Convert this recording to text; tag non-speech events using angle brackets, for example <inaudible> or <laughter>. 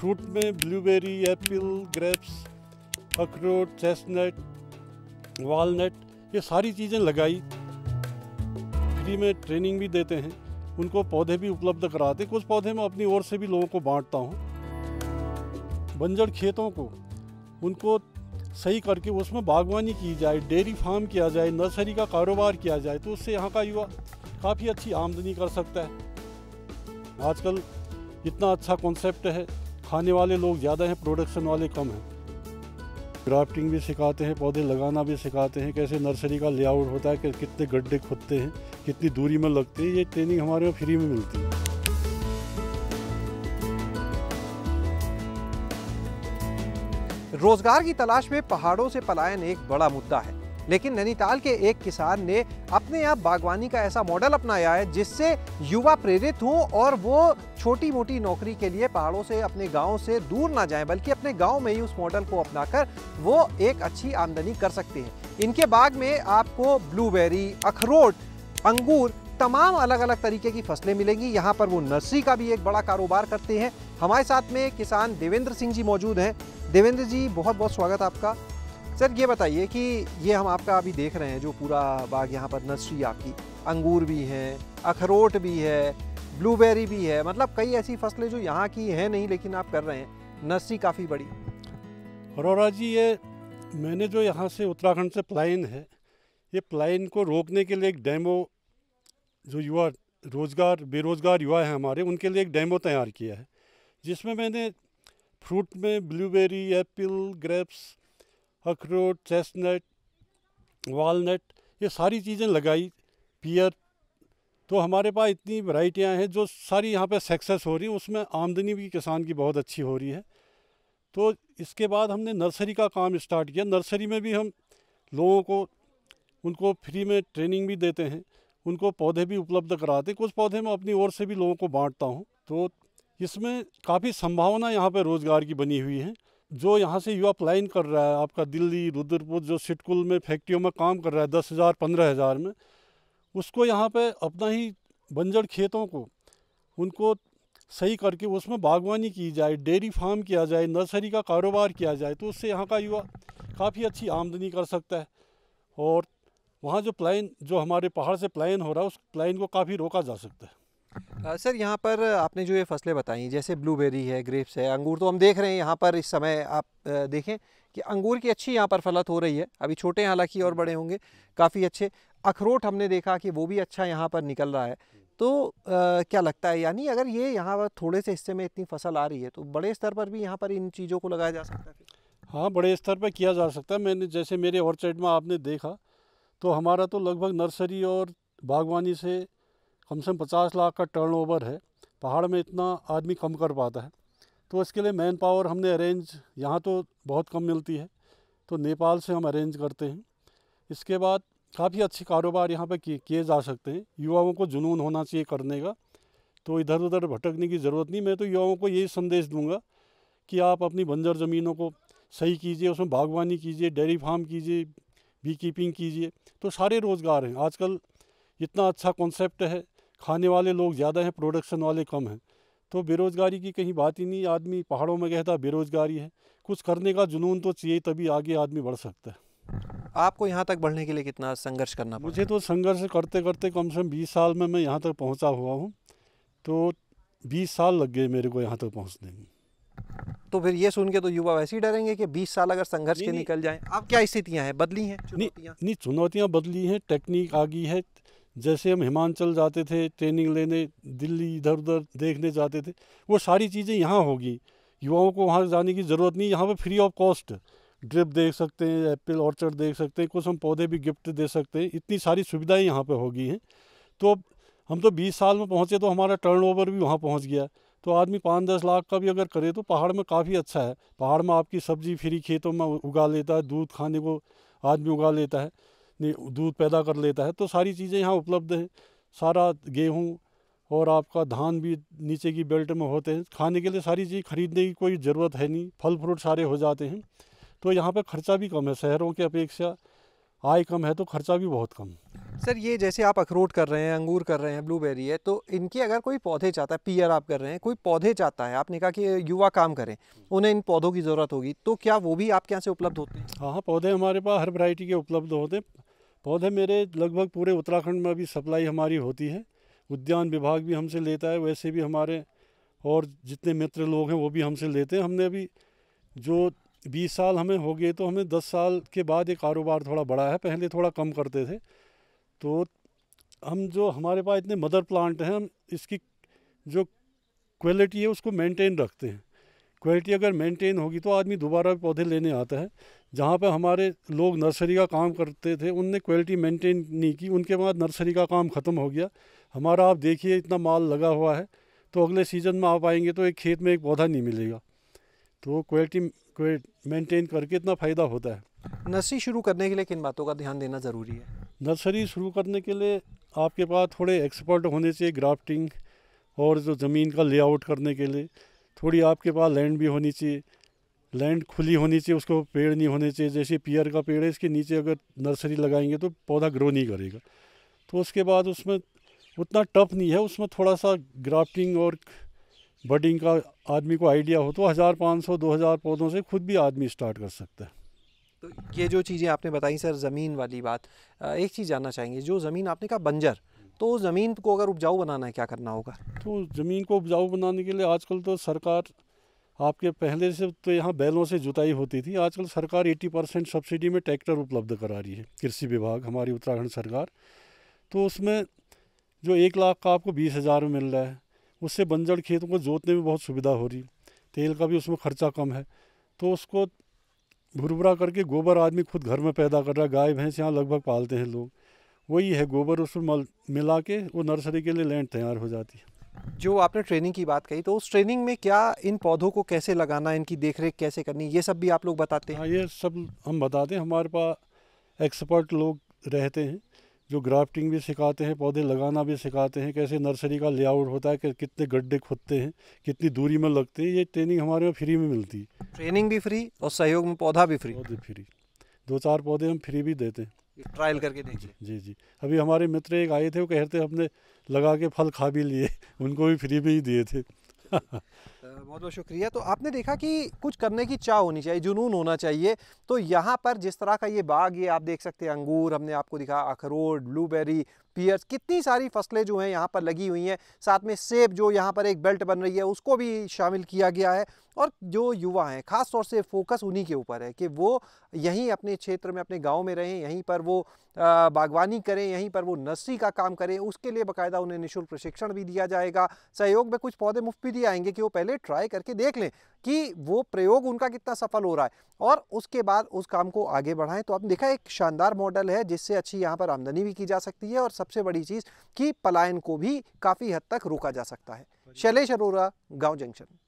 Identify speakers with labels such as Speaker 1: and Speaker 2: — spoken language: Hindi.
Speaker 1: फ्रूट में ब्लूबेरी एप्पल ग्रेप्स अखरोट चेस्टनट वालनट ये सारी चीज़ें लगाई फ्री में ट्रेनिंग भी देते हैं उनको पौधे भी उपलब्ध कराते कुछ पौधे मैं अपनी ओर से भी लोगों को बांटता हूँ बंजर खेतों को उनको सही करके उसमें बागवानी की जाए डेयरी फार्म किया जाए नर्सरी का कारोबार किया जाए तो उससे यहाँ का युवा काफ़ी अच्छी आमदनी कर सकता है आजकल इतना अच्छा कॉन्सेप्ट है खाने वाले लोग ज़्यादा हैं प्रोडक्शन वाले कम हैं ग्राफ्टिंग भी सिखाते हैं पौधे लगाना भी सिखाते हैं कैसे नर्सरी का लेआउट होता है कि कितने गड्ढे खुदते हैं कितनी दूरी में लगते हैं ये ट्रेनिंग हमारे यहाँ फ्री में मिलती है
Speaker 2: रोजगार की तलाश में पहाड़ों से पलायन एक बड़ा मुद्दा है लेकिन नैनीताल के एक किसान ने अपने आप बागवानी का ऐसा मॉडल अपनाया है जिससे युवा प्रेरित हों और वो छोटी मोटी नौकरी के लिए पहाड़ों से अपने गाँव से दूर ना जाए बल्कि अपने गाँव में ही उस मॉडल को कर वो एक अच्छी आमदनी कर सकते हैं इनके बाग में आपको ब्लूबेरी अखरोट अंगूर तमाम अलग अलग तरीके की फसलें मिलेंगी यहाँ पर वो नर्सरी का भी एक बड़ा कारोबार करते हैं हमारे साथ में किसान देवेंद्र सिंह जी मौजूद हैं देवेंद्र जी बहुत बहुत स्वागत आपका सर ये बताइए कि ये हम आपका अभी देख रहे हैं जो पूरा बाग यहाँ पर नर्सरी आपकी अंगूर भी हैं अखरोट भी है ब्लूबेरी भी है मतलब कई ऐसी फसलें जो यहाँ की हैं नहीं लेकिन आप कर रहे हैं नर्सरी काफ़ी बड़ी
Speaker 1: अरोरा जी ये मैंने जो यहाँ से उत्तराखंड से प्लाइन है ये प्लाइन को रोकने के लिए एक डैमो जो युवा रोज़गार बेरोज़गार युवा हैं हमारे उनके लिए एक डैमो तैयार किया है जिसमें मैंने फ्रूट में ब्लूबेरी एप्पल ग्रेप्स अखरोट चेस्टनट वालनट ये सारी चीज़ें लगाई पियर तो हमारे पास इतनी वैरायटियाँ हैं जो सारी यहाँ पे सक्सेस हो रही हैं उसमें आमदनी भी किसान की बहुत अच्छी हो रही है तो इसके बाद हमने नर्सरी का काम स्टार्ट किया नर्सरी में भी हम लोगों को उनको फ्री में ट्रेनिंग भी देते हैं उनको पौधे भी उपलब्ध कराते हैं कुछ पौधे मैं अपनी ओर से भी लोगों को बांटता हूँ तो इसमें काफ़ी संभावना यहाँ पर रोज़गार की बनी हुई है जो यहाँ से युवा पलायन कर रहा है आपका दिल्ली रुद्रपुर जो सिटकुल में फैक्ट्रियों में काम कर रहा है दस हज़ार पंद्रह हज़ार में उसको यहाँ पे अपना ही बंजर खेतों को उनको सही करके उसमें बागवानी की जाए डेयरी फार्म किया जाए नर्सरी का कारोबार किया जाए तो उससे यहाँ का युवा काफ़ी अच्छी आमदनी कर सकता है और वहाँ जो प्लाइन जो हमारे पहाड़ से प्लान हो रहा है उस प्लाइन को काफ़ी रोका जा सकता है सर यहाँ पर आपने
Speaker 2: जो ये फसलें बताई जैसे ब्लूबेरी है ग्रेप्स है अंगूर तो हम देख रहे हैं यहाँ पर इस समय आप देखें कि अंगूर की अच्छी यहाँ पर फलत हो रही है अभी छोटे हालांकि और बड़े होंगे काफ़ी अच्छे अखरोट हमने देखा कि वो भी अच्छा यहाँ पर निकल रहा है तो आ, क्या लगता है यानी अगर ये यहाँ पर थोड़े से हिस्से में इतनी फसल आ रही है तो बड़े स्तर पर भी यहाँ पर इन चीज़ों को लगाया जा सकता है हाँ
Speaker 1: बड़े स्तर पर किया जा सकता है मैंने जैसे मेरे ऑर्चर्ड में आपने देखा तो हमारा तो लगभग नर्सरी और बागवानी से कम से कम पचास लाख का टर्नओवर है पहाड़ में इतना आदमी कम कर पाता है तो इसके लिए मैन पावर हमने अरेंज यहाँ तो बहुत कम मिलती है तो नेपाल से हम अरेंज करते हैं इसके बाद काफ़ी अच्छे कारोबार यहाँ पर किए जा सकते हैं युवाओं को जुनून होना चाहिए करने का तो इधर उधर भटकने की ज़रूरत नहीं मैं तो युवाओं को यही संदेश दूंगा कि आप अपनी बंजर ज़मीनों को सही कीजिए उसमें बागवानी कीजिए डेयरी फार्म कीजिए बी कीपिंग कीजिए तो सारे रोज़गार हैं आजकल इतना अच्छा कॉन्सेप्ट है खाने वाले लोग ज़्यादा हैं प्रोडक्शन वाले कम हैं तो बेरोज़गारी की कहीं बात ही नहीं आदमी पहाड़ों में कहता बेरोज़गारी है कुछ करने का जुनून तो चाहिए तभी आगे आदमी बढ़ सकता है आपको यहाँ तक बढ़ने के लिए कितना संघर्ष करना मुझे तो संघर्ष करते करते कम से कम बीस साल में मैं यहाँ तक पहुँचा हुआ हूँ तो बीस साल लग गए मेरे को यहाँ तक पहुँचने में तो फिर ये सुन के तो युवा वैसे ही डरेंगे कि 20 साल
Speaker 2: अगर संघर्ष के निकल
Speaker 1: जाएं अब क्या स्थितियाँ हैं बदली हैं नहीं चुनौतियाँ बदली हैं टेक्निक आ गई है जैसे हम हिमाचल जाते थे ट्रेनिंग लेने दिल्ली इधर उधर देखने जाते थे वो सारी चीज़ें यहाँ होगी युवाओं को वहाँ जाने की ज़रूरत नहीं यहाँ पर फ्री ऑफ कॉस्ट ड्रिप देख सकते हैं एप्पल ऑर्चर्ड देख सकते हैं कुछ हम पौधे भी गिफ्ट दे सकते हैं इतनी सारी सुविधाएं यहाँ पर होगी हैं तो हम तो 20 साल में पहुँचे तो हमारा टर्नओवर भी वहाँ पहुँच गया तो आदमी पाँच दस लाख का भी अगर करे तो पहाड़ में काफ़ी अच्छा है पहाड़ में आपकी सब्जी फ्री खेतों में उगा लेता है दूध खाने को आदमी उगा लेता है दूध पैदा कर लेता है तो सारी चीज़ें यहाँ उपलब्ध हैं सारा गेहूँ और आपका धान भी नीचे की बेल्ट में होते हैं खाने के लिए सारी चीज़ खरीदने की कोई ज़रूरत है नहीं फल फ्रूट सारे हो जाते हैं तो यहाँ पर खर्चा भी कम है शहरों की अपेक्षा आय कम है तो खर्चा भी बहुत कम
Speaker 2: सर ये जैसे आप अखरोट कर रहे हैं अंगूर कर रहे हैं ब्लूबेरी है तो इनके अगर कोई पौधे चाहता है पीयर आप कर रहे हैं कोई पौधे चाहता है आपने कहा कि युवा काम करें उन्हें इन पौधों की ज़रूरत होगी तो क्या वो भी आपके
Speaker 1: यहाँ से उपलब्ध होते हैं हाँ, हाँ पौधे हमारे पास हर वैरायटी के उपलब्ध होते हैं पौधे मेरे लगभग पूरे उत्तराखंड में अभी सप्लाई हमारी होती है उद्यान विभाग भी हमसे लेता है वैसे भी हमारे और जितने मित्र लोग हैं वो भी हमसे लेते हैं हमने अभी जो बीस साल हमें हो गए तो हमें दस साल के बाद ये कारोबार थोड़ा बढ़ा है पहले थोड़ा कम करते थे तो हम जो हमारे पास इतने मदर प्लांट हैं हम इसकी जो क्वालिटी है उसको मेंटेन रखते हैं क्वालिटी अगर मेंटेन होगी तो आदमी दोबारा पौधे लेने आता है जहाँ पर हमारे लोग नर्सरी का काम करते थे उनने क्वालिटी मेंटेन नहीं की उनके बाद नर्सरी का काम ख़त्म हो गया हमारा आप देखिए इतना माल लगा हुआ है तो अगले सीज़न में आप आएंगे तो एक खेत में एक पौधा नहीं मिलेगा तो क्वालिटी मेंटेन करके इतना फ़ायदा होता है नर्सरी शुरू करने के लिए किन बातों का ध्यान देना ज़रूरी है नर्सरी शुरू करने के लिए आपके पास थोड़े एक्सपर्ट होने चाहिए ग्राफ्टिंग और जो ज़मीन का लेआउट करने के लिए थोड़ी आपके पास लैंड भी होनी चाहिए लैंड खुली होनी चाहिए उसको पेड़ नहीं होने चाहिए जैसे पियर का पेड़ है इसके नीचे अगर नर्सरी लगाएंगे तो पौधा ग्रो नहीं करेगा तो उसके बाद उसमें उतना टफ नहीं है उसमें थोड़ा सा ग्राफ्टिंग और बडिंग का आदमी को आइडिया हो तो हज़ार पाँच सौ दो हज़ार पौधों से खुद भी आदमी स्टार्ट कर सकता है
Speaker 2: तो ये जो चीज़ें आपने बताई सर ज़मीन वाली बात एक चीज़ जानना चाहेंगे जो
Speaker 1: ज़मीन आपने कहा बंजर तो ज़मीन को अगर उपजाऊ बनाना है क्या करना होगा तो ज़मीन को उपजाऊ बनाने के लिए आजकल तो सरकार आपके पहले से तो यहाँ बैलों से जुताई होती थी आजकल सरकार 80 परसेंट सब्सिडी में ट्रैक्टर उपलब्ध करा रही है कृषि विभाग हमारी उत्तराखंड सरकार तो उसमें जो एक लाख का आपको बीस हज़ार में मिल रहा है उससे बंजर खेतों को जोतने में बहुत सुविधा हो रही तेल का भी उसमें खर्चा कम है तो उसको भुरभुरा करके गोबर आदमी खुद घर में पैदा कर रहा है गाय भैंस यहाँ लगभग पालते हैं लोग वही है गोबर उसमें मिला के वो नर्सरी के लिए लैंड तैयार हो जाती है जो आपने ट्रेनिंग की बात
Speaker 2: कही तो उस ट्रेनिंग में क्या इन पौधों को कैसे लगाना इनकी देखरेख कैसे करनी ये सब भी आप लोग बताते हैं हाँ
Speaker 1: ये सब हम बताते हैं हमारे पास एक्सपर्ट लोग रहते हैं जो ग्राफ्टिंग भी सिखाते हैं पौधे लगाना भी सिखाते हैं कैसे नर्सरी का लेआउट होता है कि कितने गड्ढे खोदते हैं कितनी दूरी में लगते हैं ये ट्रेनिंग हमारे यहाँ फ्री में मिलती है ट्रेनिंग भी फ्री और सहयोग में पौधा भी फ्री पौधे फ्री दो चार पौधे हम फ्री भी देते हैं ट्रायल करके देखिए जी जी अभी हमारे मित्र एक आए थे वो कह रहे थे हमने लगा के फल खा भी लिए उनको भी फ्री में ही दिए थे <laughs> तो
Speaker 2: बहुत बहुत शुक्रिया तो आपने देखा कि कुछ करने की चाह होनी चाहिए जुनून होना चाहिए तो यहाँ पर जिस तरह का ये बाग ये आप देख सकते हैं अंगूर हमने आपको दिखा अखरोट ब्लूबेरी पियर्स कितनी सारी फसलें जो हैं यहाँ पर लगी हुई हैं साथ में सेब जो यहाँ पर एक बेल्ट बन रही है उसको भी शामिल किया गया है और जो युवा हैं ख़ास तौर से फोकस उन्हीं के ऊपर है कि वो यहीं अपने क्षेत्र में अपने गांव में रहें यहीं पर वो बागवानी करें यहीं पर वो नर्सरी का काम करें उसके लिए बकायदा उन्हें निःशुल्क प्रशिक्षण भी दिया जाएगा सहयोग में कुछ पौधे मुफ्त भी दिए आएंगे कि वो पहले ट्राई करके देख लें कि वो प्रयोग उनका कितना सफल हो रहा है और उसके बाद उस काम को आगे बढ़ाएं तो आपने देखा एक शानदार मॉडल है जिससे अच्छी यहाँ पर आमदनी भी की जा सकती है और सब सबसे बड़ी चीज़ कि पलायन को भी काफ़ी हद तक रोका जा सकता है शैलेश अरोरा गाँव जंक्शन